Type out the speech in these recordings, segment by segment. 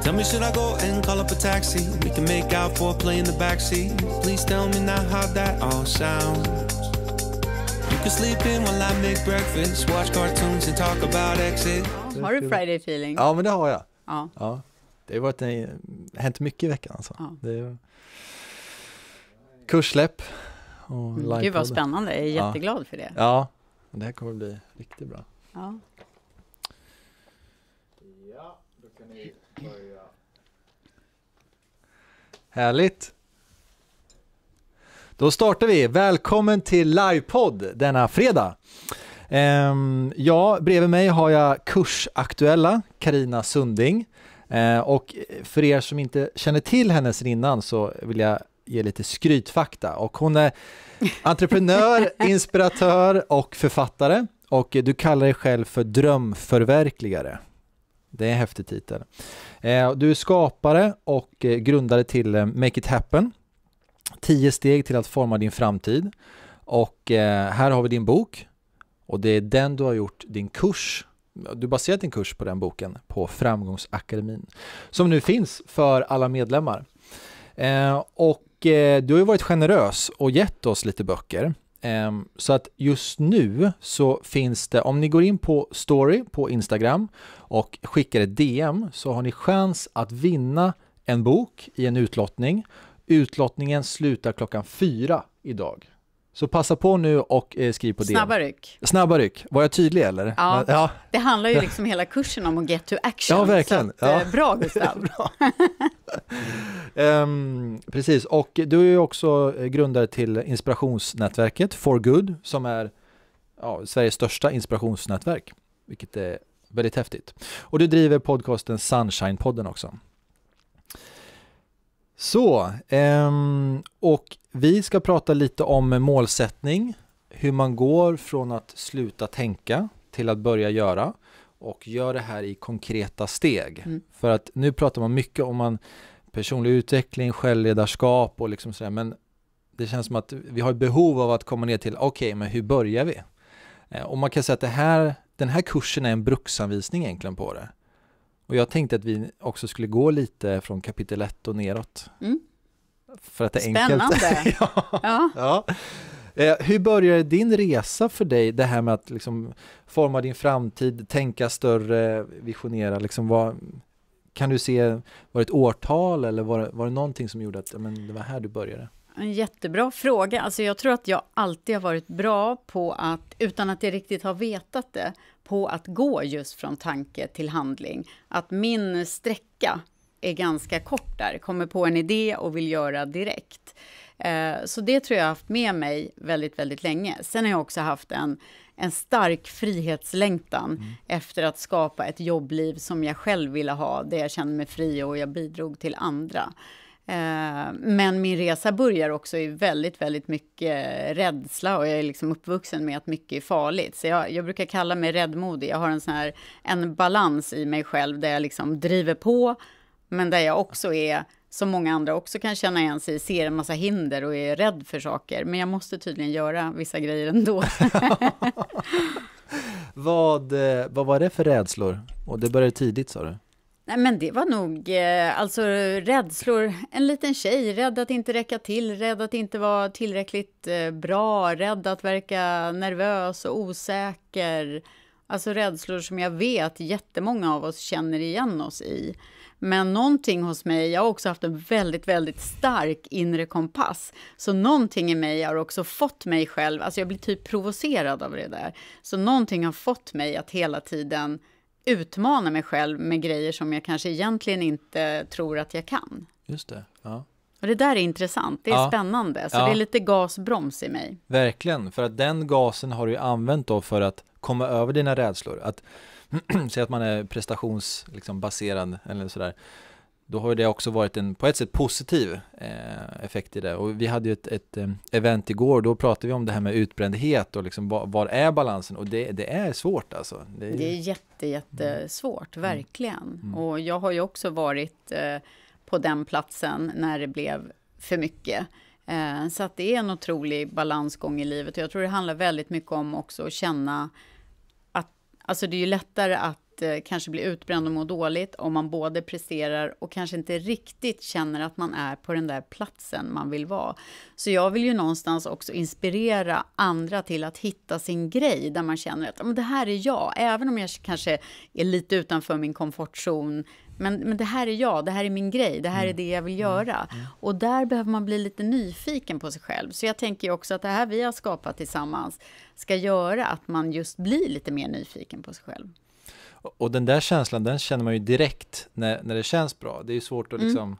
tell me, should I go and call up a taxi? We can make out for a play in the backseat. Please tell me now how that all sounds. You can sleep in while I make breakfast, watch cartoons and talk about exit. Har du Friday feeling? Ja, men det har jag. Ja. ja. Det har varit en, hänt mycket i veckan alltså. Ja. Det, kurssläpp. Och mm, Gud vad spännande, jag är jätteglad ja. för det. Ja, det här kommer bli riktigt bra. Ja. ja då kan ni börja. Härligt. Då startar vi. Välkommen till livepodd denna fredag. Ehm, ja, bredvid mig har jag kursaktuella Karina Sunding. Ehm, och för er som inte känner till henne sedan innan så vill jag ge lite skrytfakta och hon är entreprenör, inspiratör och författare och du kallar dig själv för drömförverkligare. Det är en häftig titel. Eh, du är skapare och eh, grundare till eh, Make It Happen. 10 steg till att forma din framtid. Och här har vi din bok. Och det är den du har gjort din kurs. Du baserar din kurs på den boken på Framgångsakademin. Som nu finns för alla medlemmar. Och Eh, du har ju varit generös och gett oss lite böcker. Ehm, så att just nu så finns det, om ni går in på story på Instagram och skickar ett DM så har ni chans att vinna en bok i en utlottning. Utlottningen slutar klockan fyra idag. Så passa på nu och eh, skriv på det. Snabba ryck. Snabba ryck. Var jag tydlig eller? Ja, ja. det handlar ju liksom hela kursen om att get to action. Ja, verkligen. Att, ja. Eh, bra Gustav. um, precis, och du är ju också eh, grundare till inspirationsnätverket For Good som är ja, Sveriges största inspirationsnätverk, vilket är väldigt häftigt. Och du driver podcasten Sunshine-podden också. Så, um, och vi ska prata lite om målsättning, hur man går från att sluta tänka till att börja göra och gör det här i konkreta steg. Mm. För att nu pratar man mycket om man personlig utveckling, självledarskap och liksom sådär, men det känns som att vi har ett behov av att komma ner till, okej, okay, men hur börjar vi? Eh, och man kan säga att det här, den här kursen är en bruksanvisning egentligen på det. Och jag tänkte att vi också skulle gå lite från kapitel 1 och neråt. Mm. För att det är Spännande. enkelt. ja. ja. ja. Eh, hur började din resa för dig, det här med att liksom forma din framtid, tänka större, visionera? Liksom vad, kan du se, var det ett årtal eller var, var det någonting som gjorde att men, det var här du började? En jättebra fråga. Alltså jag tror att jag alltid har varit bra på att, utan att jag riktigt har vetat det, på att gå just från tanke till handling. Att min sträcka är ganska kort där, kommer på en idé och vill göra direkt. Eh, så det tror jag har haft med mig väldigt, väldigt länge. Sen har jag också haft en, en stark frihetslängtan mm. efter att skapa ett jobbliv som jag själv ville ha, där jag kände mig fri och jag bidrog till andra. Eh, men min resa börjar också i väldigt, väldigt mycket rädsla och jag är liksom uppvuxen med att mycket är farligt. Så jag, jag brukar kalla mig räddmodig. Jag har en sån här, en balans i mig själv där jag liksom driver på men där jag också är, som många andra också kan känna igen sig ser en massa hinder och är rädd för saker. Men jag måste tydligen göra vissa grejer ändå. vad, eh, vad var det för rädslor? Och det började tidigt sa du? Nej, men det var nog eh, alltså rädslor. En liten tjej, rädd att inte räcka till, rädd att inte vara tillräckligt eh, bra, rädd att verka nervös och osäker. Alltså rädslor som jag vet jättemånga av oss känner igen oss i. Men någonting hos mig, jag har också haft en väldigt, väldigt stark inre kompass. Så någonting i mig har också fått mig själv, alltså jag blir typ provocerad av det där. Så någonting har fått mig att hela tiden utmana mig själv med grejer som jag kanske egentligen inte tror att jag kan. Just det, ja. Och det där är intressant, det är ja. spännande. Så ja. det är lite gasbroms i mig. Verkligen, för att den gasen har du ju använt då för att komma över dina rädslor. Att säg att man är prestationsbaserad liksom, eller sådär, då har det också varit en på ett sätt positiv eh, effekt i det. Och vi hade ju ett, ett eh, event igår, då pratade vi om det här med utbrändhet och liksom var, var är balansen? Och det, det är svårt alltså. Det är, det är jätte, jättesvårt, mm. mm. verkligen. Mm. Och jag har ju också varit eh, på den platsen när det blev för mycket. Eh, så att det är en otrolig balansgång i livet och jag tror det handlar väldigt mycket om också att känna Alltså det är ju lättare att eh, kanske bli utbränd och må dåligt om man både presterar och kanske inte riktigt känner att man är på den där platsen man vill vara. Så jag vill ju någonstans också inspirera andra till att hitta sin grej där man känner att det här är jag, även om jag kanske är lite utanför min komfortzon men, men det här är jag, det här är min grej, det här är mm. det jag vill mm. göra. Mm. Och där behöver man bli lite nyfiken på sig själv. Så jag tänker också att det här vi har skapat tillsammans ska göra att man just blir lite mer nyfiken på sig själv. Och den där känslan, den känner man ju direkt när, när det känns bra. Det är ju svårt att liksom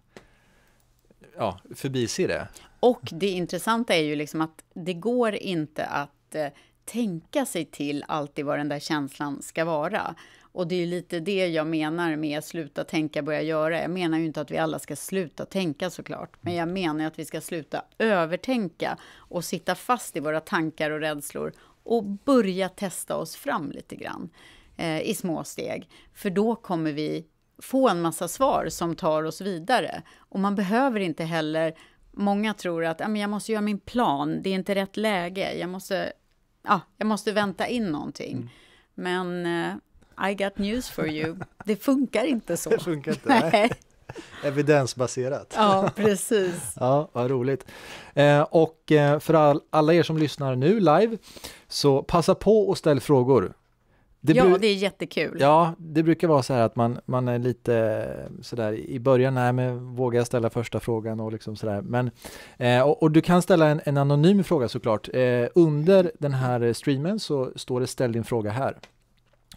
ja, förbise det. Och det intressanta är ju liksom att det går inte att eh, tänka sig till alltid vad den där känslan ska vara. Och det är lite det jag menar med sluta tänka, börja göra. Jag menar ju inte att vi alla ska sluta tänka såklart, men jag menar att vi ska sluta övertänka och sitta fast i våra tankar och rädslor och börja testa oss fram lite grann eh, i små steg. För då kommer vi få en massa svar som tar oss vidare. Och man behöver inte heller... Många tror att jag måste göra min plan, det är inte rätt läge, jag måste, ja, jag måste vänta in någonting. Mm. Men eh, i got news for you. Det funkar inte så. Det funkar inte, nej. Evidensbaserat. Ja, precis. ja, vad roligt. Eh, och eh, för alla er som lyssnar nu live, så passa på och ställ frågor. Det ja, det är jättekul. Ja, det brukar vara så här att man, man är lite eh, sådär i början, nej men vågar jag ställa första frågan och liksom sådär. Men, eh, och, och, du kan ställa en, en anonym fråga såklart. under den här streamen så står det ställ din fråga här.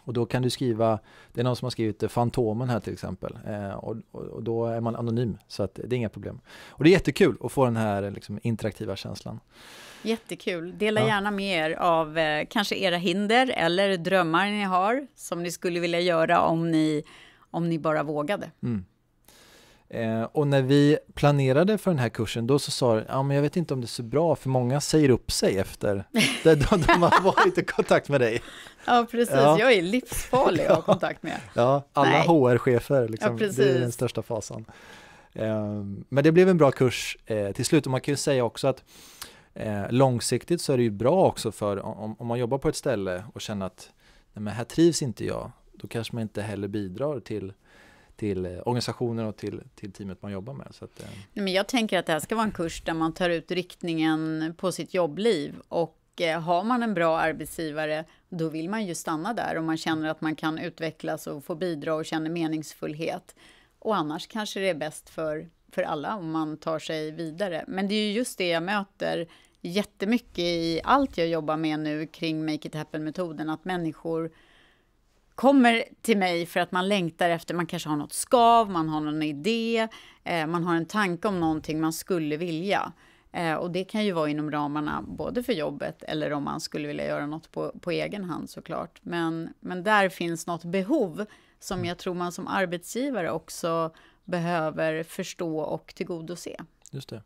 Och då kan du skriva, det är någon som har skrivit Fantomen här till exempel. Eh, och, och, då är man anonym, så att det är inga problem. Och det är jättekul att få den här liksom, interaktiva känslan. Jättekul. Dela ja. gärna med er av eh, kanske era hinder eller drömmar ni har som ni skulle vilja göra om ni, om ni bara vågade. Mm. Eh, och när vi planerade för den här kursen då så sa du, ja men jag vet inte om det är så bra för många säger upp sig efter det, de, de har varit i kontakt med dig. Ja precis, ja. jag är livsfarlig att ha kontakt med. Ja, alla HR-chefer, liksom, ja, det är den största fasan. Eh, men det blev en bra kurs eh, till slut och man kan ju säga också att eh, långsiktigt så är det ju bra också för om, om man jobbar på ett ställe och känner att nej men här trivs inte jag, då kanske man inte heller bidrar till till eh, organisationen och till, till teamet man jobbar med. Så att, eh. Men jag tänker att det här ska vara en kurs där man tar ut riktningen på sitt jobbliv och eh, har man en bra arbetsgivare, då vill man ju stanna där och man känner att man kan utvecklas och få bidra och känner meningsfullhet. Och annars kanske det är bäst för, för alla om man tar sig vidare. Men det är ju just det jag möter jättemycket i allt jag jobbar med nu kring Make It Happen-metoden, att människor kommer till mig för att man längtar efter, man kanske har något skav, man har någon idé, eh, man har en tanke om någonting man skulle vilja. Eh, och det kan ju vara inom ramarna både för jobbet eller om man skulle vilja göra något på, på egen hand såklart. Men, men där finns något behov som mm. jag tror man som arbetsgivare också behöver förstå och tillgodose. Just det.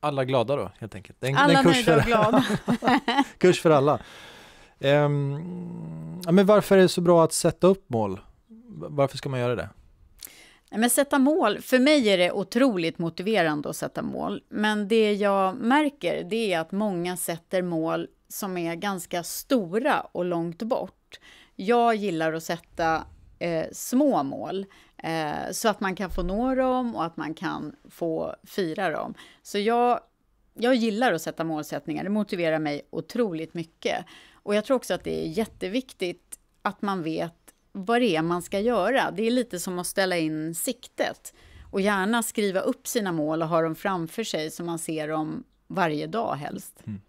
Alla glada då helt enkelt. En, alla en kurs nöjda och glada. kurs för alla. Um, men varför är det så bra att sätta upp mål? Varför ska man göra det? Men sätta mål, för mig är det otroligt motiverande att sätta mål. Men det jag märker det är att många sätter mål som är ganska stora och långt bort. Jag gillar att sätta eh, små mål eh, så att man kan få nå dem och att man kan få fira dem. Så jag, jag gillar att sätta målsättningar, det motiverar mig otroligt mycket. Och jag tror också att det är jätteviktigt att man vet vad det är man ska göra. Det är lite som att ställa in siktet och gärna skriva upp sina mål och ha dem framför sig så man ser dem varje dag helst. Mm.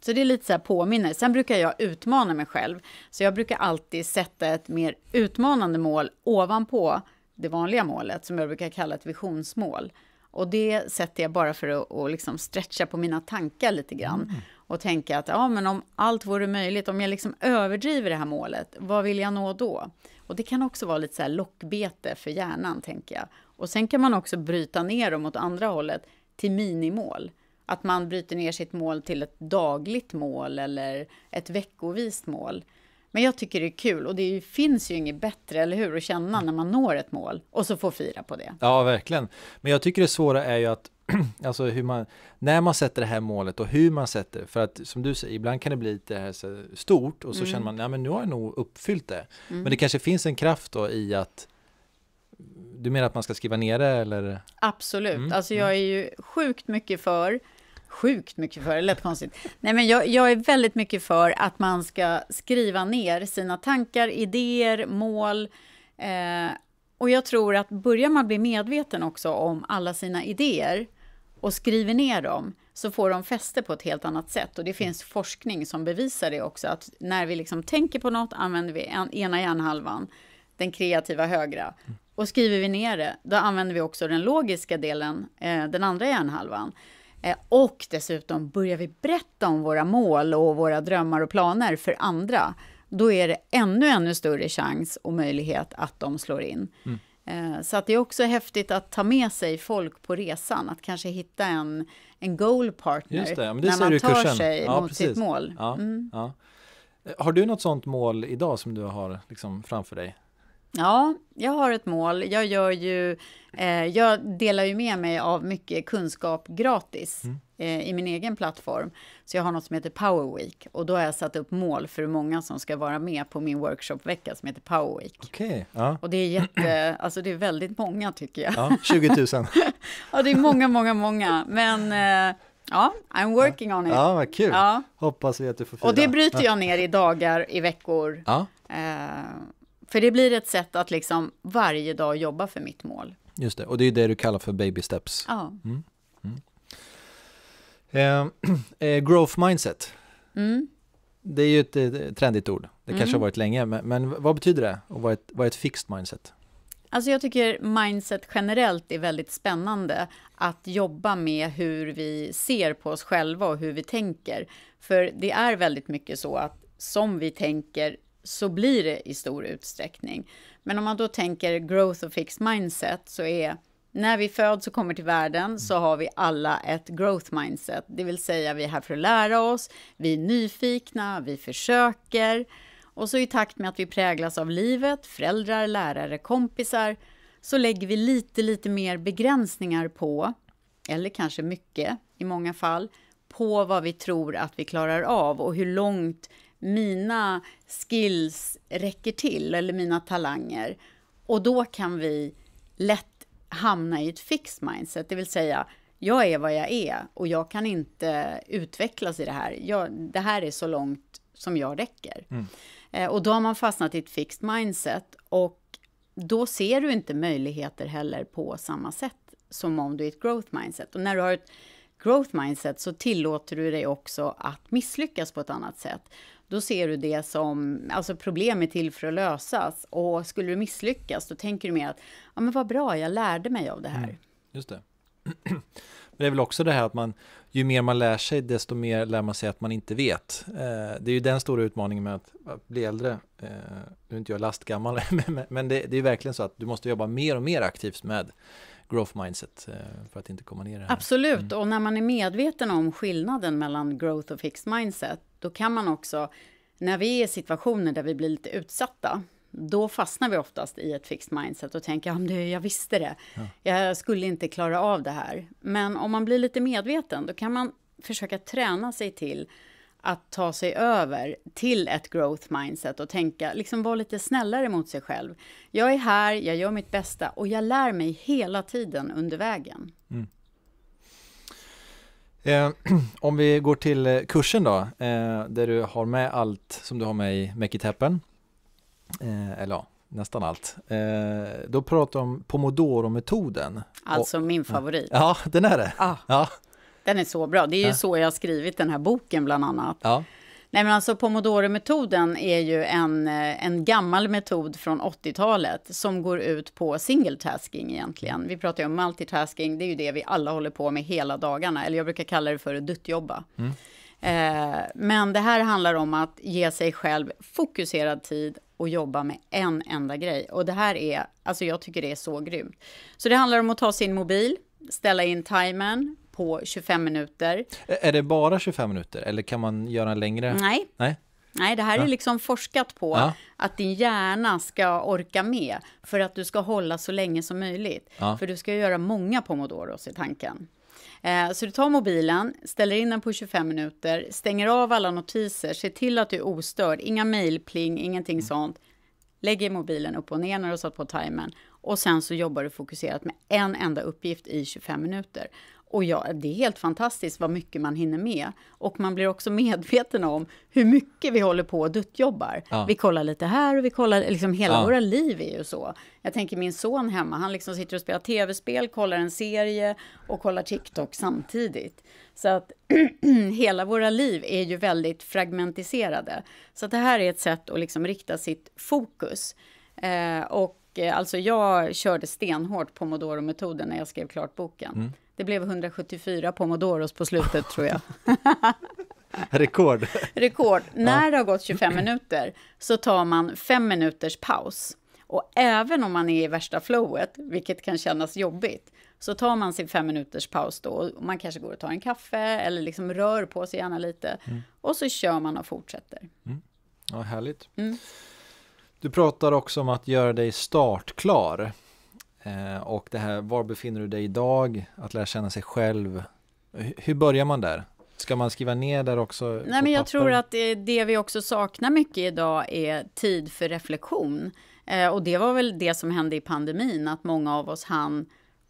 Så det är lite så här påminner. Sen brukar jag utmana mig själv, så jag brukar alltid sätta ett mer utmanande mål ovanpå det vanliga målet, som jag brukar kalla ett visionsmål. Och det sätter jag bara för att liksom stretcha på mina tankar lite grann. Mm och tänka att ja, men om allt vore möjligt, om jag liksom överdriver det här målet, vad vill jag nå då? Och det kan också vara lite så lockbete för hjärnan, tänker jag. Och sen kan man också bryta ner dem åt andra hållet till minimål. Att man bryter ner sitt mål till ett dagligt mål eller ett veckovist mål. Men jag tycker det är kul och det finns ju inget bättre, eller hur, att känna när man når ett mål och så får fira på det. Ja, verkligen. Men jag tycker det svåra är ju att alltså hur man, när man sätter det här målet och hur man sätter det. För att som du säger, ibland kan det bli lite här så stort och så mm. känner man, ja men nu har jag nog uppfyllt det. Mm. Men det kanske finns en kraft då i att du menar att man ska skriva ner det eller? Absolut, mm. alltså jag mm. är ju sjukt mycket för sjukt mycket för, det lät konstigt. Nej, men jag, jag, är väldigt mycket för att man ska skriva ner sina tankar, idéer, mål. Eh, och jag tror att börjar man bli medveten också om alla sina idéer och skriver ner dem, så får de fäste på ett helt annat sätt. Och det mm. finns forskning som bevisar det också, att när vi liksom tänker på något använder vi en, ena hjärnhalvan, den kreativa högra. Mm. Och skriver vi ner det, då använder vi också den logiska delen, eh, den andra hjärnhalvan. Eh, och dessutom, börjar vi berätta om våra mål och våra drömmar och planer för andra, då är det ännu, ännu större chans och möjlighet att de slår in. Mm. Eh, så att det är också häftigt att ta med sig folk på resan, att kanske hitta en, en goal partner Just det, men det när man tar kursen. sig ja, mot precis. sitt mål. Ja, mm. ja. Eh, har du något sånt mål idag som du har liksom framför dig? Ja, jag har ett mål. Jag, gör ju, eh, jag delar ju med mig av mycket kunskap gratis mm. eh, i min egen plattform. Så jag har något som heter Power Week och då har jag satt upp mål för hur många som ska vara med på min workshopvecka som heter Power Week. Okay, ja. Och det är, jätte, alltså det är väldigt många tycker jag. Ja, 20 000. ja, det är många, många, många. Men eh, Ja, I'm working on it. Ja, vad kul. Ja. Hoppas vi att du får fira. Och det bryter jag ner i dagar, i veckor. Ja. Eh, för det blir ett sätt att liksom varje dag jobba för mitt mål. Just det, och det är det du kallar för baby steps. Ja. Mm. Mm. Eh, eh, growth mindset. Mm. Det är ju ett eh, trendigt ord. Det kanske har mm. varit länge, men, men, vad betyder det? Och vad är, ett, vad är ett fixed mindset? Alltså jag tycker mindset generellt är väldigt spännande. Att jobba med hur vi ser på oss själva och hur vi tänker. För det är väldigt mycket så att som vi tänker så blir det i stor utsträckning. Men om man då tänker growth och fixed mindset så är när vi föds och kommer till världen så har vi alla ett growth mindset, det vill säga vi är här för att lära oss, vi är nyfikna, vi försöker. Och så i takt med att vi präglas av livet, föräldrar, lärare, kompisar, så lägger vi lite, lite mer begränsningar på, eller kanske mycket i många fall, på vad vi tror att vi klarar av och hur långt mina skills räcker till, eller mina talanger. Och då kan vi lätt hamna i ett fixed mindset, det vill säga jag är vad jag är och jag kan inte utvecklas i det här. Jag, det här är så långt som jag räcker. Mm. Eh, och då har man fastnat i ett fixed mindset och då ser du inte möjligheter heller på samma sätt som om du är ett growth mindset. Och när du har ett growth mindset så tillåter du dig också att misslyckas på ett annat sätt då ser du det som, alltså problem är till för att lösas. Och skulle du misslyckas, då tänker du mer att, ja men vad bra, jag lärde mig av det här. Mm, just det. Men det är väl också det här att man, ju mer man lär sig, desto mer lär man sig att man inte vet. Eh, det är ju den stora utmaningen med att, bli äldre. Eh, nu är inte jag lastgammal, men, det, är verkligen så att du måste jobba mer och mer aktivt med growth mindset eh, för att inte komma ner i det här. Absolut, mm. och när man är medveten om skillnaden mellan growth och fixed mindset, då kan man också, när vi är i situationer där vi blir lite utsatta, då fastnar vi oftast i ett fixed mindset och tänker, ja, det, jag visste det, ja. jag skulle inte klara av det här. Men om man blir lite medveten, då kan man försöka träna sig till att ta sig över till ett growth mindset och tänka, liksom vara lite snällare mot sig själv. Jag är här, jag gör mitt bästa och jag lär mig hela tiden under vägen. Mm. Eh, om vi går till eh, kursen då, eh, där du har med allt som du har med i Make It Happen. Eh, eller ja, nästan allt. Eh, då pratar du om pomodoro-metoden. Alltså och, min favorit. Ja, den är det. Ah. Ja. Den är så bra. Det är ju ja. så jag har skrivit den här boken bland annat. Ja. Nej men alltså pomodoro-metoden är ju en, eh, en gammal metod från 80-talet som går ut på single-tasking egentligen. Vi pratar ju om multitasking, det är ju det vi alla håller på med hela dagarna, eller jag brukar kalla det för att duttjobba. Mm. Eh, men det här handlar om att ge sig själv fokuserad tid och jobba med en enda grej. Och det här är, alltså jag tycker det är så grymt. Så det handlar om att ta sin mobil, ställa in timern, på 25 minuter. Är det bara 25 minuter eller kan man göra en längre? Nej. Nej. Nej, det här är liksom forskat på ja. att din hjärna ska orka med för att du ska hålla så länge som möjligt. Ja. För du ska göra många pomodoros i tanken. Eh, så du tar mobilen, ställer in den på 25 minuter, stänger av alla notiser, ser till att du är ostörd, inga mejlpling, ingenting mm. sånt. Lägger mobilen upp och ner när du satt på timern och sen så jobbar du fokuserat med en enda uppgift i 25 minuter. Och ja, det är helt fantastiskt vad mycket man hinner med. Och man blir också medveten om hur mycket vi håller på och duttjobbar. Ja. Vi kollar lite här och vi kollar, liksom hela ja. våra liv är ju så. Jag tänker min son hemma, han liksom sitter och spelar tv-spel, kollar en serie och kollar TikTok samtidigt. Så att hela våra liv är ju väldigt fragmentiserade. Så det här är ett sätt att liksom rikta sitt fokus. Eh, och eh, alltså jag körde stenhårt på modoro metoden när jag skrev klart boken. Mm. Det blev 174 pomodoros på slutet, tror jag. Rekord. Rekord. När ja. det har gått 25 minuter så tar man fem minuters paus. Och även om man är i värsta flowet, vilket kan kännas jobbigt, så tar man sin fem minuters paus då. Och man kanske går och tar en kaffe eller liksom rör på sig gärna lite. Mm. Och så kör man och fortsätter. Mm. Ja, härligt. Mm. Du pratar också om att göra dig startklar. Eh, och det här, var befinner du dig idag? Att lära känna sig själv. hur börjar man där? Ska man skriva ner där också? Nej, men jag papper? tror att det, eh, det vi också saknar mycket idag är tid för reflektion. Eh, och det var väl det som hände i pandemin, att många av oss hann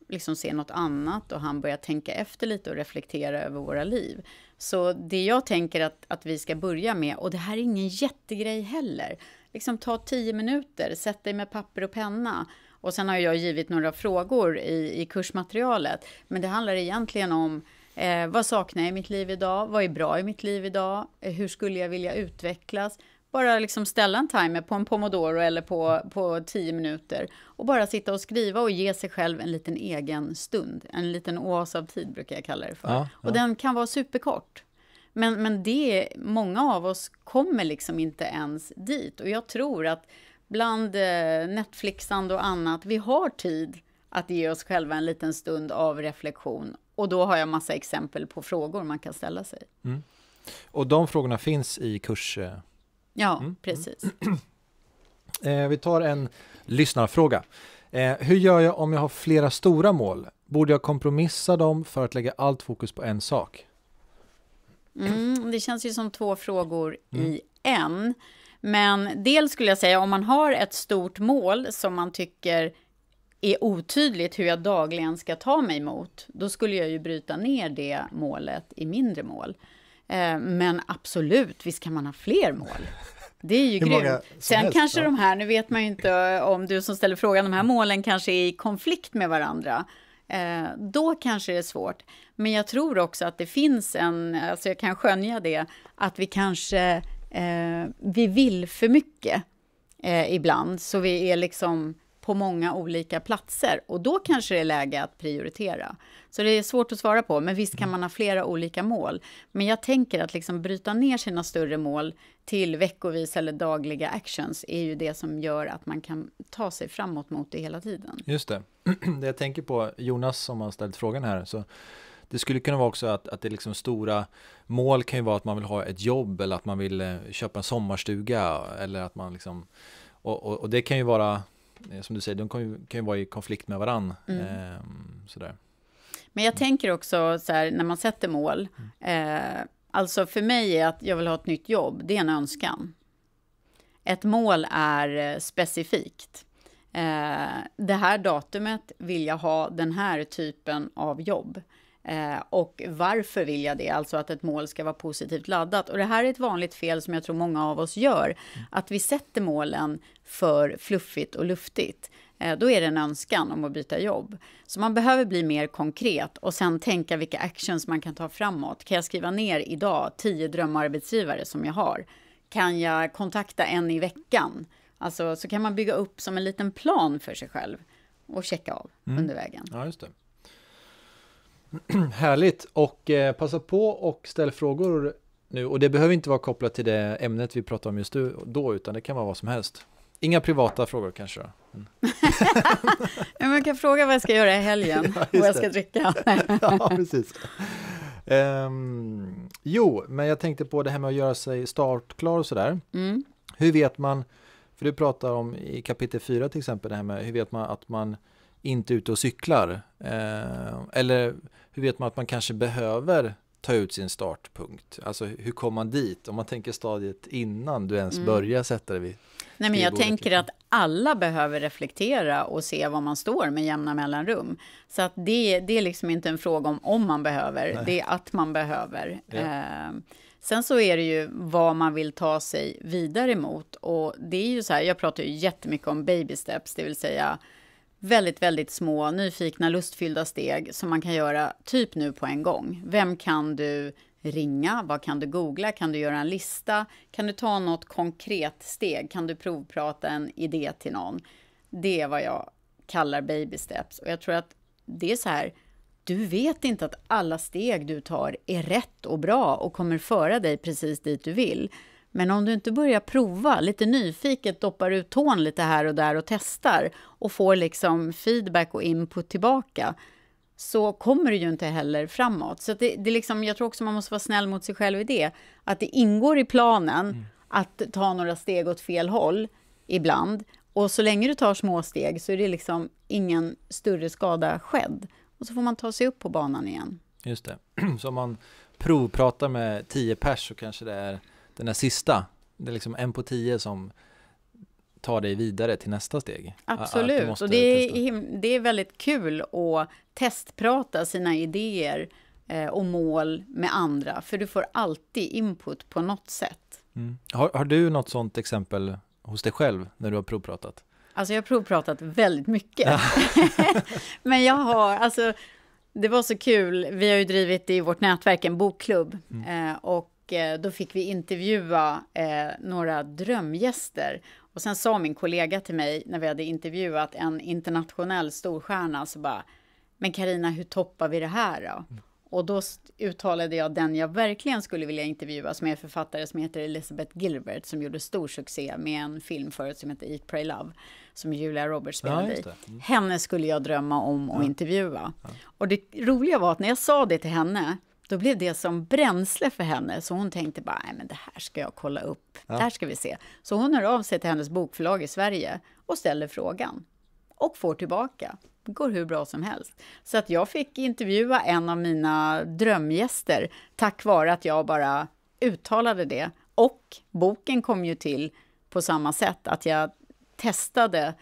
liksom se något annat och han börjar tänka efter lite och reflektera över våra liv. Så det jag tänker att, att vi ska börja med, och det här är ingen jättegrej heller, liksom ta tio minuter, sätt dig med papper och penna och sen har jag givit några frågor i, i kursmaterialet. Men det handlar egentligen om eh, vad saknar jag i mitt liv idag? Vad är bra i mitt liv idag? Eh, hur skulle jag vilja utvecklas? Bara liksom ställa en timer på en pomodoro eller på, på tio minuter och bara sitta och skriva och ge sig själv en liten egen stund. En liten oas av tid brukar jag kalla det för. Ja, ja. Och den kan vara superkort. Men, men det, många av oss kommer liksom inte ens dit. Och jag tror att bland eh, Netflixande och annat, vi har tid att ge oss själva en liten stund av reflektion. Och då har jag massa exempel på frågor man kan ställa sig. Mm. Och de frågorna finns i kurs... Eh, ja, mm. precis. Eh, vi tar en lyssnarfråga. hur gör jag om jag har flera stora mål? Borde jag kompromissa dem för att lägga allt fokus på en sak? Mm, det känns ju som två frågor i mm. en. Men dels skulle jag säga om man har ett stort mål som man tycker är otydligt hur jag dagligen ska ta mig mot, då skulle jag ju bryta ner det målet i mindre mål. Eh, men absolut, visst kan man ha fler mål. Det är ju grymt. Sen helst, kanske ja. de här, nu vet man ju inte om du som ställer frågan, de här målen kanske är i konflikt med varandra. Eh, då kanske det är svårt. Men jag tror också att det finns en, alltså jag kan skönja det, att vi kanske eh, vi vill för mycket eh, ibland, så vi är liksom på många olika platser och då kanske det är läge att prioritera. Så det är svårt att svara på, men visst kan man ha flera olika mål. Men jag tänker att liksom bryta ner sina större mål till veckovis eller dagliga actions är ju det som gör att man kan ta sig framåt mot det hela tiden. Just det. Det jag tänker på, Jonas som har ställt frågan här, så det skulle kunna vara också att, att det liksom stora mål kan ju vara att man vill ha ett jobb eller att man vill eh, köpa en sommarstuga eller att man liksom och, och, och det kan ju vara eh, som du säger, de kan ju, kan ju vara i konflikt med varann. Mm. Eh, sådär. Men jag tänker också så här, när man sätter mål, eh, alltså för mig är att jag vill ha ett nytt jobb, det är en önskan. Ett mål är eh, specifikt. Eh, det här datumet vill jag ha den här typen av jobb. Eh, och varför vill jag det? Alltså att ett mål ska vara positivt laddat. Och det här är ett vanligt fel som jag tror många av oss gör, att vi sätter målen för fluffigt och luftigt eh, då är det en önskan om att byta jobb. Så man behöver bli mer konkret och sen tänka vilka actions man kan ta framåt. Kan jag skriva ner idag tio drömarbetsgivare som jag har? Kan jag kontakta en i veckan? Alltså, så kan man bygga upp som en liten plan för sig själv och checka av mm. under vägen. Ja, just det. Härligt och eh, passa på och ställ frågor nu och det behöver inte vara kopplat till det ämnet vi pratar om just då utan det kan vara vad som helst. Inga privata frågor kanske då? Mm. men kan fråga vad jag ska göra i helgen, ja, vad jag ska det. dricka. ja, precis. Um, jo, men jag tänkte på det här med att göra sig startklar och sådär. Mm. Hur vet man, för du pratar om i kapitel 4 till exempel, det här med hur vet man att man inte ute och cyklar? Eh, eller hur vet man att man kanske behöver ta ut sin startpunkt? Alltså hur kommer man dit? Om man tänker stadiet innan du ens mm. börjar sätta dig vid Nej, men jag tänker liksom. att alla behöver reflektera och se var man står med jämna mellanrum. Så att det, det är liksom inte en fråga om om man behöver, Nej. det är att man behöver. Ja. Eh, sen så är det ju vad man vill ta sig vidare mot. Och det är ju så här, jag pratar ju jättemycket om baby steps, det vill säga väldigt, väldigt små, nyfikna, lustfyllda steg som man kan göra typ nu på en gång. Vem kan du ringa? Vad kan du googla? Kan du göra en lista? Kan du ta något konkret steg? Kan du provprata en idé till någon? Det är vad jag kallar baby steps och jag tror att det är så här du vet inte att alla steg du tar är rätt och bra och kommer föra dig precis dit du vill. Men om du inte börjar prova, lite nyfiket doppar ut tån lite här och där och testar och får liksom feedback och input tillbaka, så kommer du ju inte heller framåt. Så det, det liksom, jag tror också man måste vara snäll mot sig själv i det, att det ingår i planen mm. att ta några steg åt fel håll ibland. Och så länge du tar små steg så är det liksom ingen större skada skedd. Och så får man ta sig upp på banan igen. Just det. Så om man provpratar med tio pers så kanske det är den där sista, det är liksom en på tio som tar dig vidare till nästa steg. Absolut, och det är, det är väldigt kul att testprata sina idéer eh, och mål med andra, för du får alltid input på något sätt. Mm. Har, har du något sådant exempel hos dig själv när du har provpratat? Alltså jag har provpratat väldigt mycket. Men jag har, alltså det var så kul, vi har ju drivit i vårt nätverk en bokklubb mm. Eh, och och eh, då fick vi intervjua eh, några drömgäster. Och sen sa min kollega till mig när vi hade intervjuat en internationell storstjärna så bara Men Karina, hur toppar vi det här då? Mm. Och då uttalade jag den jag verkligen skulle vilja intervjua som är författare som heter Elizabeth Gilbert som gjorde stor succé med en film förut som heter Eat, Pray, Love som Julia Roberts spelade ja, i. Mm. Henne skulle jag drömma om att ja. intervjua. Ja. Och det roliga var att när jag sa det till henne då blev det som bränsle för henne, så hon tänkte bara, nej men det här ska jag kolla upp, ja. det här ska vi se. Så hon hör av sig till hennes bokförlag i Sverige och ställer frågan. Och får tillbaka. Det går hur bra som helst. Så att jag fick intervjua en av mina drömgäster tack vare att jag bara uttalade det. Och boken kom ju till på samma sätt, att jag testade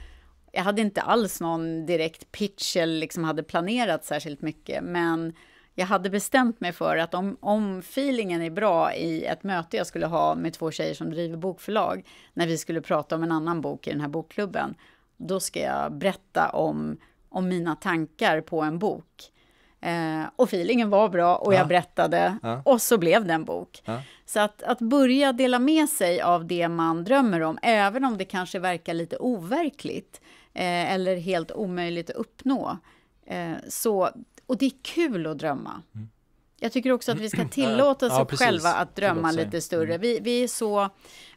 jag hade inte alls någon direkt pitch eller liksom hade planerat särskilt mycket, men jag hade bestämt mig för att om, om feelingen är bra i ett möte jag skulle ha med två tjejer som driver bokförlag, när vi skulle prata om en annan bok i den här bokklubben, då ska jag berätta om, om mina tankar på en bok. Eh, och feelingen var bra och ja. jag berättade ja. och så blev det en bok. Ja. Så att, att börja dela med sig av det man drömmer om, även om det kanske verkar lite overkligt eh, eller helt omöjligt att uppnå, eh, så och det är kul att drömma. Mm. Jag tycker också att vi ska tillåta oss ja, själva att drömma lite större. Mm. Vi, vi, är så,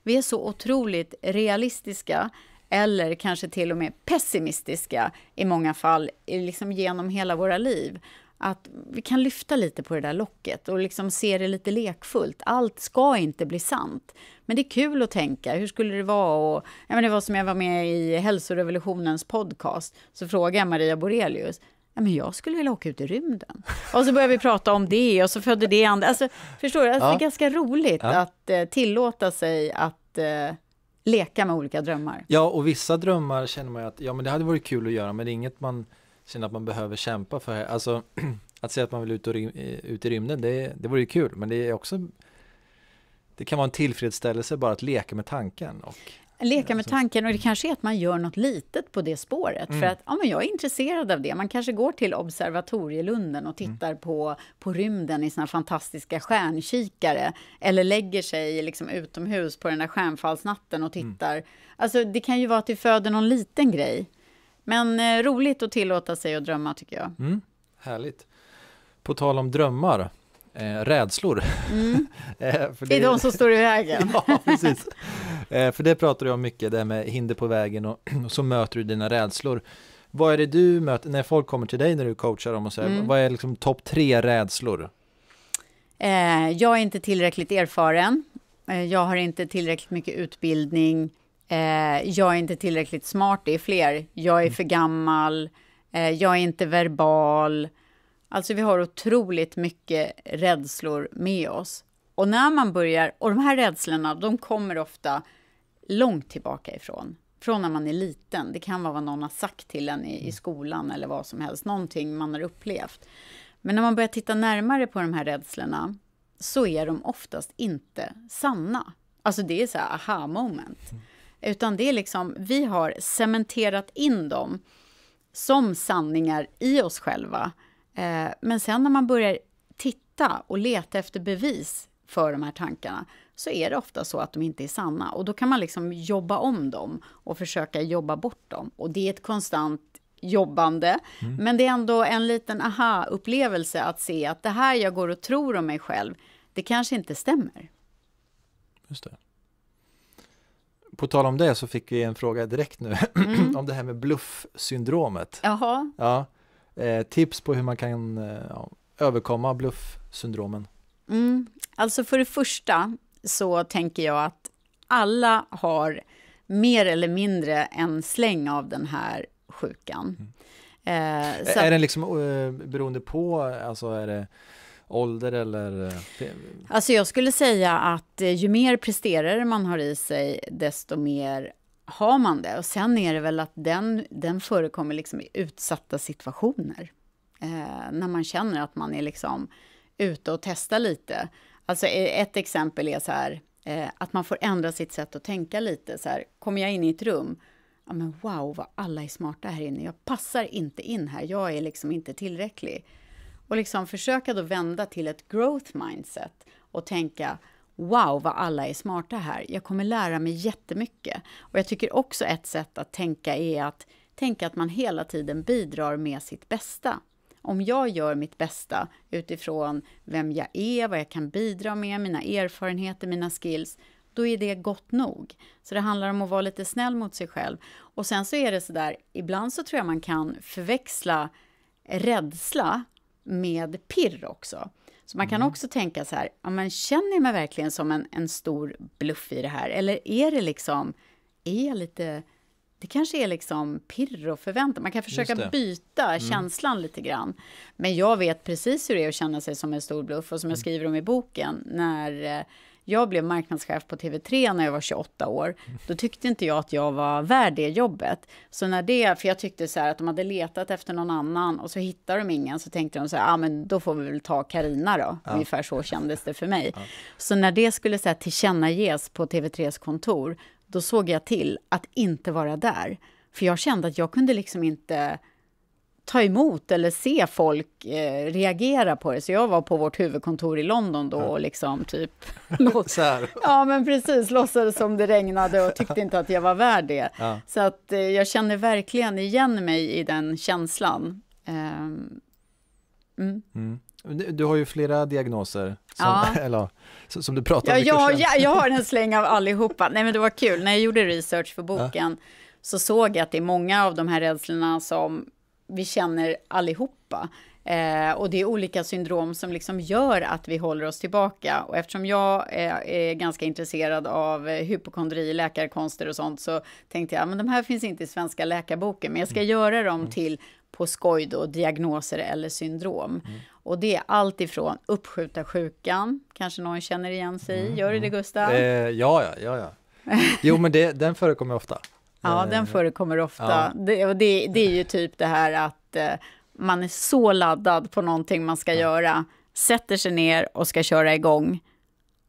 vi är så otroligt realistiska eller kanske till och med pessimistiska i många fall, liksom genom hela våra liv. Att vi kan lyfta lite på det där locket och liksom se det lite lekfullt. Allt ska inte bli sant. Men det är kul att tänka, hur skulle det vara? Och, ja, men det var som jag var med i hälsorevolutionens podcast, så frågade jag Maria Borelius, men jag skulle vilja åka ut i rymden. Och så började vi prata om det och så födde det andra. Alltså, förstår du? Alltså, ja. Det är ganska roligt ja. att eh, tillåta sig att eh, leka med olika drömmar. Ja, och vissa drömmar känner man ju att ja, men det hade varit kul att göra, men det är inget man känner att man behöver kämpa för. Alltså, att säga att man vill ut, och rym, eh, ut i rymden, det, det vore ju kul, men det är också det kan vara en tillfredsställelse bara att leka med tanken. Och... Leka med tanken och det kanske är att man gör något litet på det spåret. Mm. För att ja, men jag är intresserad av det. Man kanske går till Observatorielunden och tittar mm. på, på rymden i sina fantastiska stjärnkikare. Eller lägger sig liksom utomhus på den där stjärnfallsnatten och mm. tittar. Mm. Alltså, det kan ju vara att det föder någon liten grej. Men eh, roligt att tillåta sig att drömma tycker jag. Mm. Härligt. På tal om drömmar eh, rädslor. Mm. eh, det är de som står i vägen. ja, precis. Eh, för det pratar jag om mycket, det med hinder på vägen och, och så möter du dina rädslor. Vad är det du möter när folk kommer till dig när du coachar dem och säger, mm. vad är liksom topp tre rädslor? Eh, jag är inte tillräckligt erfaren. Eh, jag har inte tillräckligt mycket utbildning. Eh, jag är inte tillräckligt smart, det är fler. Jag är mm. för gammal. Eh, jag är inte verbal Alltså vi har otroligt mycket rädslor med oss. Och när man börjar, och de här rädslorna de kommer ofta långt tillbaka ifrån. Från när man är liten. Det kan vara vad någon har sagt till en i, i skolan eller vad som helst. Någonting man har upplevt. Men när man börjar titta närmare på de här rädslorna så är de oftast inte sanna. Alltså det är så här aha moment. Utan det är liksom, vi har cementerat in dem som sanningar i oss själva Eh, men sen när man börjar titta och leta efter bevis för de här tankarna så är det ofta så att de inte är sanna. Och då kan man liksom jobba om dem och försöka jobba bort dem. Och det är ett konstant jobbande. Mm. Men det är ändå en liten aha-upplevelse att se att det här jag går och tror om mig själv, det kanske inte stämmer. Just det. På tal om det så fick vi en fråga direkt nu mm. om det här med bluffsyndromet. Jaha. Ja eh, tips på hur man kan eh, ja, överkomma bluffsyndromen? Mm. Alltså för det första så tänker jag att alla har mer eller mindre en släng av den här sjukan. Mm. Eh, är, är den liksom eh, beroende på, alltså är det ålder eller? Eh, alltså jag skulle säga att eh, ju mer presterare man har i sig, desto mer har man det. Och sen är det väl att den, den förekommer liksom i utsatta situationer. Eh, när man känner att man är liksom ute och testar lite. Alltså eh, ett exempel är så här, eh, att man får ändra sitt sätt att tänka lite. Så här, kommer jag in i ett rum, ja men wow vad alla är smarta här inne. Jag passar inte in här, jag är liksom inte tillräcklig. Och liksom försöka då vända till ett growth mindset och tänka wow vad alla är smarta här, jag kommer lära mig jättemycket. Och jag tycker också ett sätt att tänka är att tänka att man hela tiden bidrar med sitt bästa. Om jag gör mitt bästa utifrån vem jag är, vad jag kan bidra med, mina erfarenheter, mina skills, då är det gott nog. Så det handlar om att vara lite snäll mot sig själv. Och sen så är det så där, ibland så tror jag man kan förväxla rädsla med pirr också. Så man kan mm. också tänka så här, ja, men känner jag mig verkligen som en, en stor bluff i det här? Eller är det liksom, är jag lite, det kanske är liksom pirr och förväntan. Man kan försöka byta mm. känslan lite grann. Men jag vet precis hur det är att känna sig som en stor bluff och som jag mm. skriver om i boken, när eh, jag blev marknadschef på TV3 när jag var 28 år, då tyckte inte jag att jag var värd det jobbet. Så när det, för jag tyckte så här att de hade letat efter någon annan och så hittade de ingen, så tänkte de så här, ah, men då får vi väl ta Karina då. Ja. Ungefär så kändes det för mig. Ja. Så när det skulle så här, tillkännages på TV3s kontor, då såg jag till att inte vara där. För jag kände att jag kunde liksom inte ta emot eller se folk eh, reagera på det. Så jag var på vårt huvudkontor i London då och liksom typ... så här. Ja, men precis, låtsades som det regnade och tyckte inte att jag var värd det. Ja. Så att eh, jag känner verkligen igen mig i den känslan. Eh, mm. Mm. Du har ju flera diagnoser som, ja. eller, som du pratar om. Ja, jag, jag, jag har en släng av allihopa. Nej, men det var kul. När jag gjorde research för boken ja. så såg jag att det är många av de här rädslorna som vi känner allihopa. Eh, och det är olika syndrom som liksom gör att vi håller oss tillbaka. Och eftersom jag är, eh, är ganska intresserad av eh, hypokondri, läkarkonster och sånt, så tänkte jag, men de här finns inte i Svenska läkarboken, men jag ska mm. göra dem mm. till på skoj då, diagnoser eller syndrom. Mm. Och det är allt ifrån uppskjuta sjukan, kanske någon känner igen sig i, mm, gör du det mm. Gustav? Eh, ja, ja, ja, ja. Jo, men det, den förekommer ofta. Ja, eh, den förekommer ofta. Ja. Det, det, det, är ju typ det här att eh, man är så laddad på någonting man ska ja. göra, sätter sig ner och ska köra igång.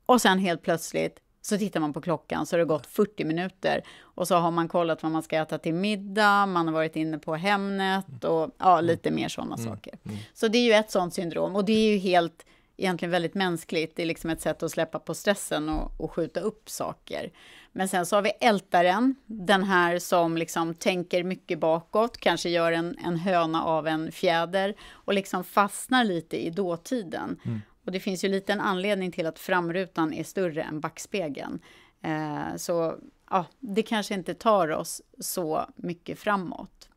Och sen helt plötsligt så tittar man på klockan så har det gått 40 minuter. Och så har man kollat vad man ska äta till middag, man har varit inne på Hemnet mm. och ja, mm. lite mm. mer sådana mm. saker. Mm. Så det är ju ett sådant syndrom och det är ju helt egentligen väldigt mänskligt. Det är liksom ett sätt att släppa på stressen och, och skjuta upp saker. Men sen så har vi ältaren, den här som liksom tänker mycket bakåt, kanske gör en, en höna av en fjäder och liksom fastnar lite i dåtiden. Mm. Och det finns ju lite en anledning till att framrutan är större än backspegeln. Eh, så ja, det kanske inte tar oss så mycket framåt.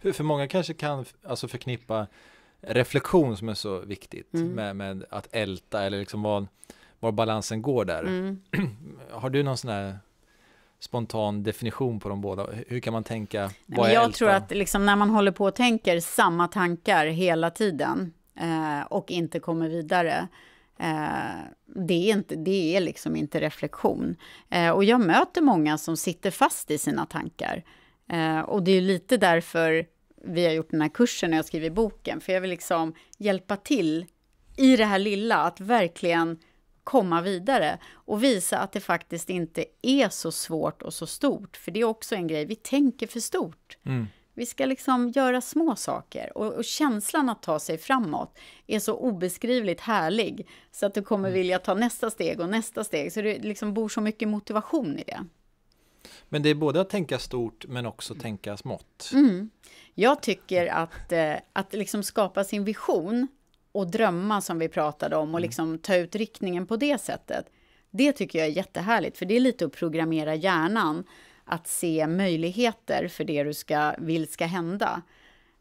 För, för många kanske kan alltså förknippa reflektion som är så viktigt mm. med, med, att älta eller liksom var, var balansen går där. Mm. Har du någon sån här spontan definition på de båda? Hur kan man tänka? Vad jag är tror att liksom när man håller på och tänker samma tankar hela tiden eh, och inte kommer vidare, eh, det, är inte, det är liksom inte reflektion. Eh, och jag möter många som sitter fast i sina tankar. Eh, och det är lite därför vi har gjort den här kursen och jag skriver boken, för jag vill liksom hjälpa till i det här lilla, att verkligen komma vidare och visa att det faktiskt inte är så svårt och så stort. För det är också en grej, vi tänker för stort. Mm. Vi ska liksom göra små saker och, och, känslan att ta sig framåt är så obeskrivligt härlig så att du kommer mm. vilja ta nästa steg och nästa steg. Så det liksom bor så mycket motivation i det. Men det är både att tänka stort men också tänka smått. Mm. Jag tycker att, eh, att liksom skapa sin vision och drömma som vi pratade om och mm. liksom ta ut riktningen på det sättet. Det tycker jag är jättehärligt, för det är lite att programmera hjärnan att se möjligheter för det du ska, vill ska hända.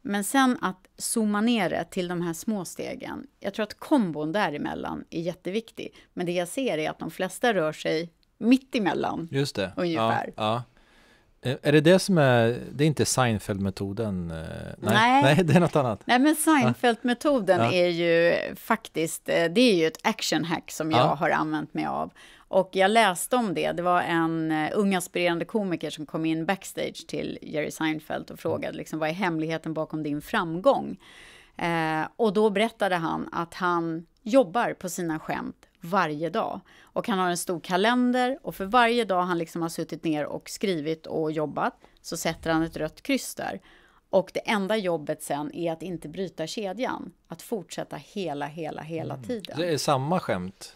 Men sen att zooma ner det till de här små stegen. Jag tror att kombon däremellan är jätteviktig. Men det jag ser är att de flesta rör sig mitt emellan. Just det. Ungefär. Ja, ja. Eh, är det det som är, det är inte Seinfeld-metoden? Eh, nej, nej, nej. det är något annat. Nej, men Seinfeld-metoden ja. är ju faktiskt, eh, det är ju ett actionhack som jag ja. har använt mig av. Och jag läste om det, det var en ung aspirerande komiker som kom in backstage till Jerry Seinfeld och frågade mm. liksom, vad är hemligheten bakom din framgång? Eh, och då berättade han att han jobbar på sina skämt varje dag. Och han har en stor kalender och för varje dag han liksom har suttit ner och skrivit och jobbat så sätter han ett rött kryss där. Och det enda jobbet sen är att inte bryta kedjan, att fortsätta hela, hela, hela mm. tiden. Det är samma skämt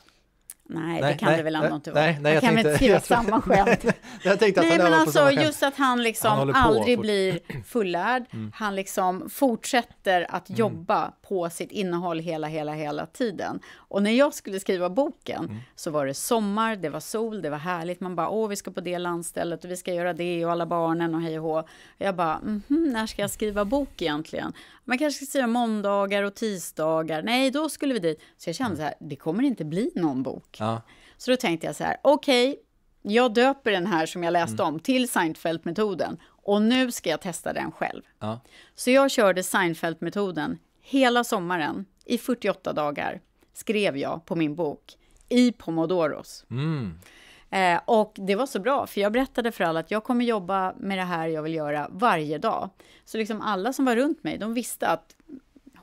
Nej, nej, det kan nej, det väl ändå inte vara. Nej, nej, jag kan tänkte, väl inte skriva samma skämt. nej, jag att nej men alltså just att han liksom han aldrig på. blir fullärd. Mm. Han liksom fortsätter att mm. jobba på sitt innehåll hela, hela, hela tiden. Och när jag skulle skriva boken mm. så var det sommar, det var sol, det var härligt. Man bara, åh, vi ska på det landstället och vi ska göra det och alla barnen och hej och hå. Jag bara, mm -hmm, när ska jag skriva bok egentligen? Man kanske ska skriva måndagar och tisdagar. Nej, då skulle vi dit. Så jag kände mm. så här, det kommer inte bli någon bok. Ja. Så då tänkte jag så här, okej, okay, jag döper den här som jag läste mm. om till Seinfeld-metoden och nu ska jag testa den själv. Ja. Så jag körde Seinfeld-metoden Hela sommaren, i 48 dagar, skrev jag på min bok i pomodoros. Mm. Eh, och det var så bra, för jag berättade för alla att jag kommer jobba med det här jag vill göra varje dag. Så liksom alla som var runt mig, de visste att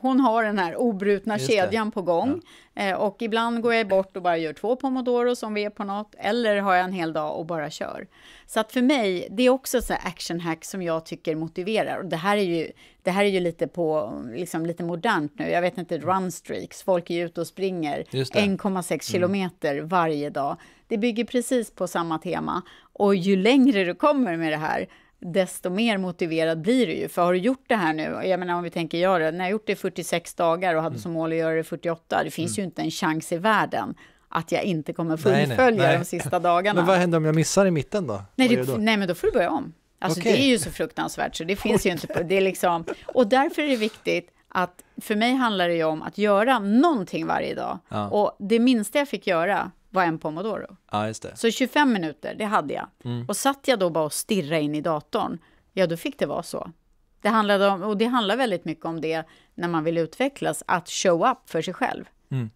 hon har den här obrutna Just kedjan det. på gång. Ja. Eh, och ibland går jag bort och bara gör två pomodoro som vi är på något, eller har jag en hel dag och bara kör. Så att för mig, det är också så action hack som jag tycker motiverar. Och det här är ju, det här är ju lite, på, liksom lite modernt nu, jag vet inte, runstreaks, folk är ute och springer 1,6 mm. kilometer varje dag. Det bygger precis på samma tema. Och ju längre du kommer med det här, desto mer motiverad blir du ju. För har du gjort det här nu, jag menar om vi tänker jag det, när jag gjort det i 46 dagar och hade mm. som mål att göra det i 48, det finns mm. ju inte en chans i världen att jag inte kommer fullfölja de sista dagarna. men vad händer om jag missar i mitten då? Nej, du, då? nej men då får du börja om. Alltså okay. det är ju så fruktansvärt så det finns okay. ju inte det är liksom, och därför är det viktigt att, för mig handlar det ju om att göra någonting varje dag. Ja. Och det minsta jag fick göra, var en pomodoro. Ja, just det. Så 25 minuter, det hade jag. Mm. Och satt jag då bara och stirrade in i datorn, ja då fick det vara så. Det handlade om, och det handlar väldigt mycket om det när man vill utvecklas, att show up för sig själv. Mm.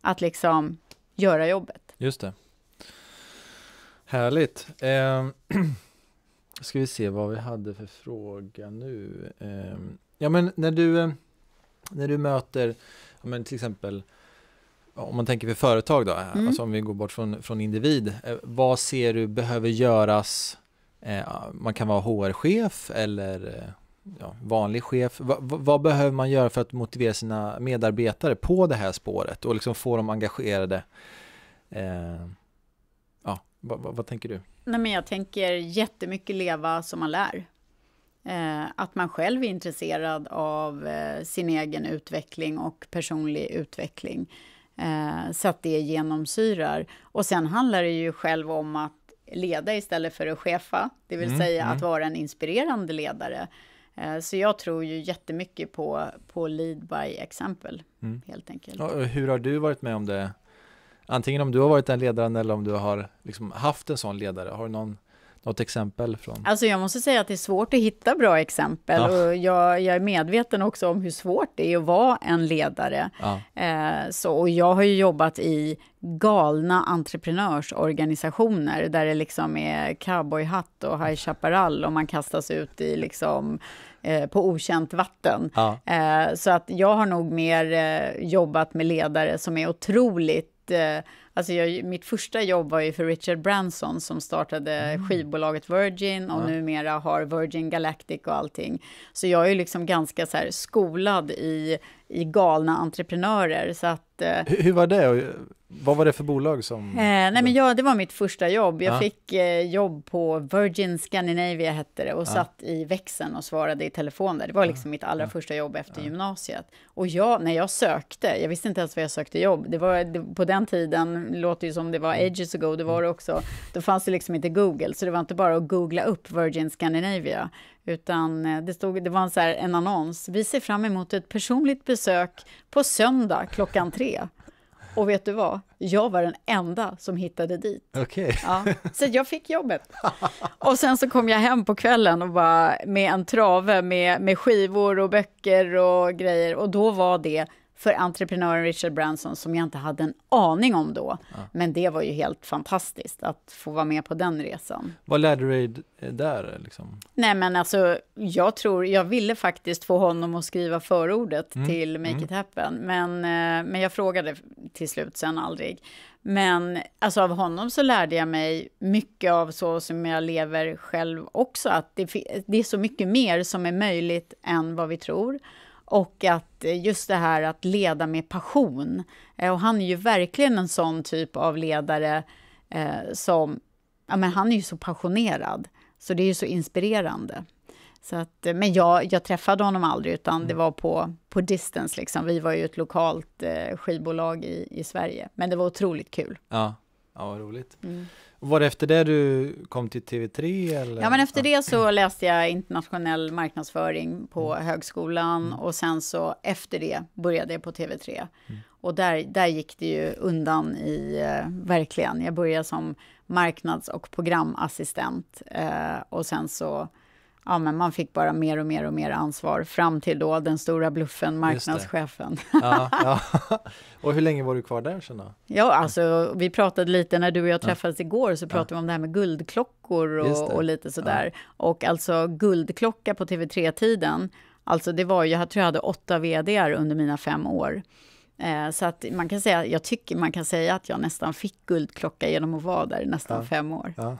Att liksom göra jobbet. Just det. Härligt. Eh, ska vi se vad vi hade för fråga nu. Eh, ja men när du, eh, när du möter, ja, men till exempel om man tänker för företag då, eh, mm. alltså om vi går bort från, från individ, eh, vad ser du behöver göras? Eh, man kan vara HR-chef eller ja, vanlig chef. Va, va, vad behöver man göra för att motivera sina medarbetare på det här spåret och liksom få dem engagerade? Eh, ja, va, vad tänker du? Nej, men jag tänker jättemycket leva som man lär. att man själv är intresserad av sin egen utveckling och personlig utveckling Eh, så att det genomsyrar. Och sen handlar det ju själv om att leda istället för att chefa, det vill mm, säga mm. att vara en inspirerande ledare. Eh, så jag tror ju jättemycket på, på lead by example, mm. helt enkelt. Och hur har du varit med om det? Antingen om du har varit den ledaren eller om du har liksom haft en sån ledare. Har du någon något exempel? Från... Alltså jag måste säga att det är svårt att hitta bra exempel. Ja. Och jag, jag, är medveten också om hur svårt det är att vara en ledare. Ja. Eh, så, och jag har ju jobbat i galna entreprenörsorganisationer där det liksom är cowboyhatt och High Chaparral och man kastas ut i liksom, eh, på okänt vatten. Ja. Eh, så att jag har nog mer eh, jobbat med ledare som är otroligt eh, Alltså jag, mitt första jobb var ju för Richard Branson som startade mm. skivbolaget Virgin och ja. numera har Virgin Galactic och allting. Så jag är ju liksom ganska så här skolad i, i galna entreprenörer. Så att, eh, hur, hur var det vad var det för bolag som... Eh, nej men jag, det var mitt första jobb. Jag ah. fick eh, jobb på Virgin Scandinavia hette det och ah. satt i växeln och svarade i telefon där. Det var liksom ah. mitt allra första jobb efter gymnasiet. Och jag, när jag sökte, jag visste inte ens vad jag sökte jobb. Det var, det, på den tiden, låter ju som det var mm. ages ago, det var mm. det också. Då fanns det liksom inte Google, så det var inte bara att googla upp Virgin Scandinavia. Utan eh, det, stod, det var en, så här, en annons. Vi ser fram emot ett personligt besök på söndag klockan tre. Och vet du vad? Jag var den enda som hittade dit. Okay. Ja, så jag fick jobbet. Och sen så kom jag hem på kvällen och bara med en trave med, med skivor och böcker och grejer. Och då var det för entreprenören Richard Branson som jag inte hade en aning om då. Ja. Men det var ju helt fantastiskt att få vara med på den resan. Vad lärde du dig där? Liksom? Nej, men alltså, jag tror, jag ville faktiskt få honom att skriva förordet mm. till Make mm. It Happen, men, eh, men jag frågade till slut sen aldrig. Men alltså av honom så lärde jag mig mycket av så som jag lever själv också, att det, det är så mycket mer som är möjligt än vad vi tror. Och att eh, just det här att leda med passion. Eh, och han är ju verkligen en sån typ av ledare eh, som... Ja, men han är ju så passionerad, så det är ju så inspirerande. Så att, men jag, jag träffade honom aldrig, utan det mm. var på, på distance. Liksom. Vi var ju ett lokalt eh, skivbolag i, i Sverige, men det var otroligt kul. Ja, ja vad roligt. Mm. Var det efter det du kom till TV3? Eller? Ja, men efter det så läste jag internationell marknadsföring på mm. högskolan mm. och sen så efter det började jag på TV3. Mm. Och där, där gick det ju undan i, eh, verkligen. Jag började som marknads och programassistent eh, och sen så ja, men man fick bara mer och mer och mer ansvar fram till då den stora bluffen, marknadschefen. Ja, ja. Och hur länge var du kvar där sen då? Ja, alltså vi pratade lite när du och jag träffades ja. igår så pratade vi om det här med guldklockor och, och lite sådär. Och alltså guldklocka på TV3-tiden, alltså det var ju, jag tror jag hade åtta vd under mina fem år. Eh, så att man kan säga, jag tycker man kan säga att jag nästan fick guldklocka genom att vara där i nästan fem år.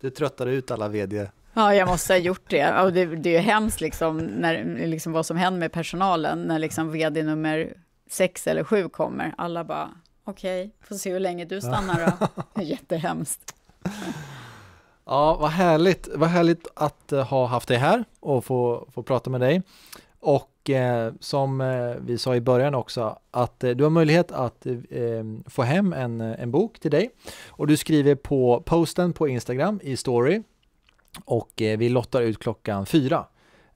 Du tröttade ut alla vd Ja, jag måste ha gjort det. Och det, det är ju hemskt liksom, när, liksom vad som händer med personalen när liksom vd nummer sex eller sju kommer. Alla bara, okej, okay, får se hur länge du stannar då. jättehemskt. Ja, vad härligt. Vad härligt att eh, ha haft dig här och få, få prata med dig. Och eh, som eh, vi sa i början också, att eh, du har möjlighet att eh, eh, få hem en, en bok till dig. Och du skriver på posten på Instagram i story och eh, vi lottar ut klockan fyra.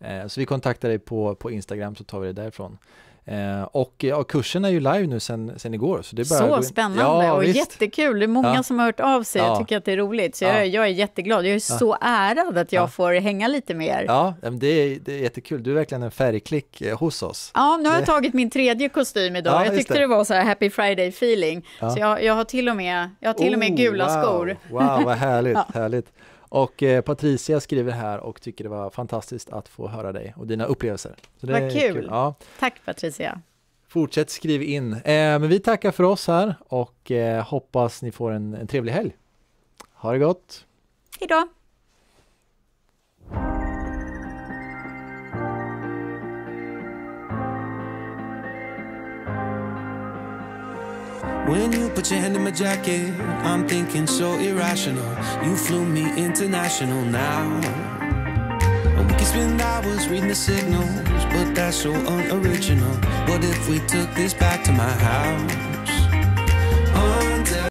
Eh, så vi kontaktar dig på, på Instagram så tar vi det därifrån. Eh, och ja, kursen är ju live nu sen, sen igår. Så, det är bara så spännande ja, och visst. jättekul. Det är många ja. som har hört av sig och ja. tycker att det är roligt. Så jag, jag är jätteglad. Jag är så ärad att jag får hänga lite med er. Ja, det är, det är jättekul. Du är verkligen en färgklick eh, hos oss. Ja, nu har det... jag tagit min tredje kostym idag. jag tyckte det. det. var så här happy friday feeling. Så jag, jag, har till och med, jag har till oh, och med oh, gula wow. skor. Wow, vad härligt, härligt. Och eh, Patricia skriver här och tycker det var fantastiskt att få höra dig och dina upplevelser. Så Vad kul! kul. Ja. Tack Patricia! Fortsätt skriv in. Eh, men vi tackar för oss här och eh, hoppas ni får en, en trevlig helg. Ha det gott! Hejdå! When you put your hand in my jacket, I'm thinking so irrational. You flew me international now. We could spend hours reading the signals, but that's so unoriginal. What if we took this back to my house? Oh.